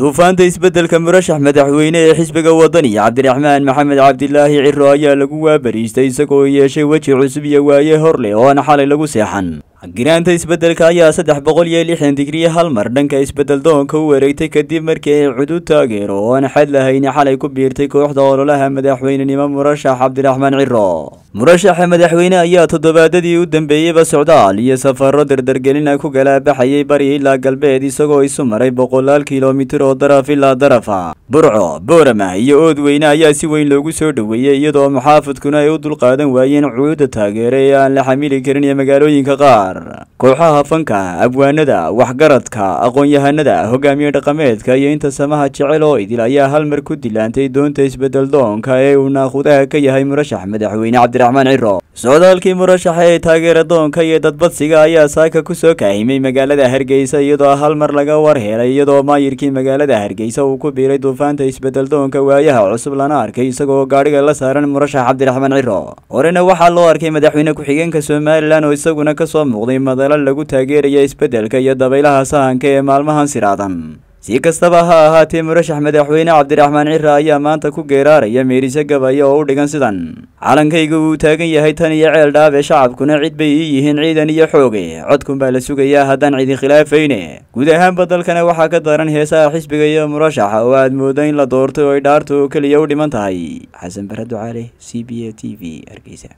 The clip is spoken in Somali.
duufaanta isbeddelka murashax madaxweyne ee xisbiga wadaniya cabdiraxmaan maxamed cabdilaahi ciro ayaa lagu waabariistay isagoo yeeshay weji cusub iyo waaye horleh oo aan xalay lagu seexan giraanta isbeddelka ayaa saddex boqol iyo lixdan digrii hal mar dhanka isbeddel doonka u wareegtay kadib markii ay cudud taageero oo aan xad lahayni xalay ku biirtay kooxda ololaha madaxweynenimo murashax cabdiraxmaan ciro murashaxa madaxweyne ayaa toddobaadadii u dambeeyeyba socdaal iyo safarro dardargelina ah ku galaabaxayay bari ilaa galbeed isagoo isu maray boqolaal kilomitir oo daraf ilaa darafa burco boorama iyo ood weyne ayaa si weyn loogu soo dhoweeyey iyadoo muxaafadkuna ay u dulqaadan waayeen cuuda taageere ee aan la xamili karin iyo magaalooyinka qaar kooxaha fanka abwaanada waxgaradka aqoon-yahanada hogaamiye dhaqameedka iyo inta samaha jecel oo idil ayaa hal mar ku dilaantay doonta isbedel doonka ee uu naakhudaha ka yahay murashax madaxweyne cabdi dhacmaniro socdaalkii murashaxa ee taageera doonka iyo dadbadsiga ayaa saaka kusoo kaahimay magaalada hargeysa iyadoo hal mar laga war helay iyadoo maayirkii magaalada hargeysa uu ku biiray duufaanta isbedel doonka waayaha cusub lana arkay isagoo gaadhiga la saaran murashax cabdiraxmaan ciro horena waxaa loo arkay madaxweyne ku-xigeenka somalilan oo isaguna kasoo muuqday madalo lagu taageeraya isbedelka iyo dabaylaha sahanka ee maalmahan siraadan si kastaba ha ahaatee murashax madaxweyne cabdiraxmaan cira ayaa maanta ku geeraaraya meerise gabayo oo u dhigan sidan calankayga uu taagan yahay tan iyo ceel dhaabe shacabkuna cid bay ii yihiin ciidan iyo xooge codkunbaa la sugayaa haddaan cidi khilaafayne guud ahaanba dalkana waxaa ka daran heesaha xisbiga iyo murashaxa oo aad moodo in la doortay oo ay dhaartu oo keliya u dhiman tahay xasan barre ducaale c b a t v hargeysa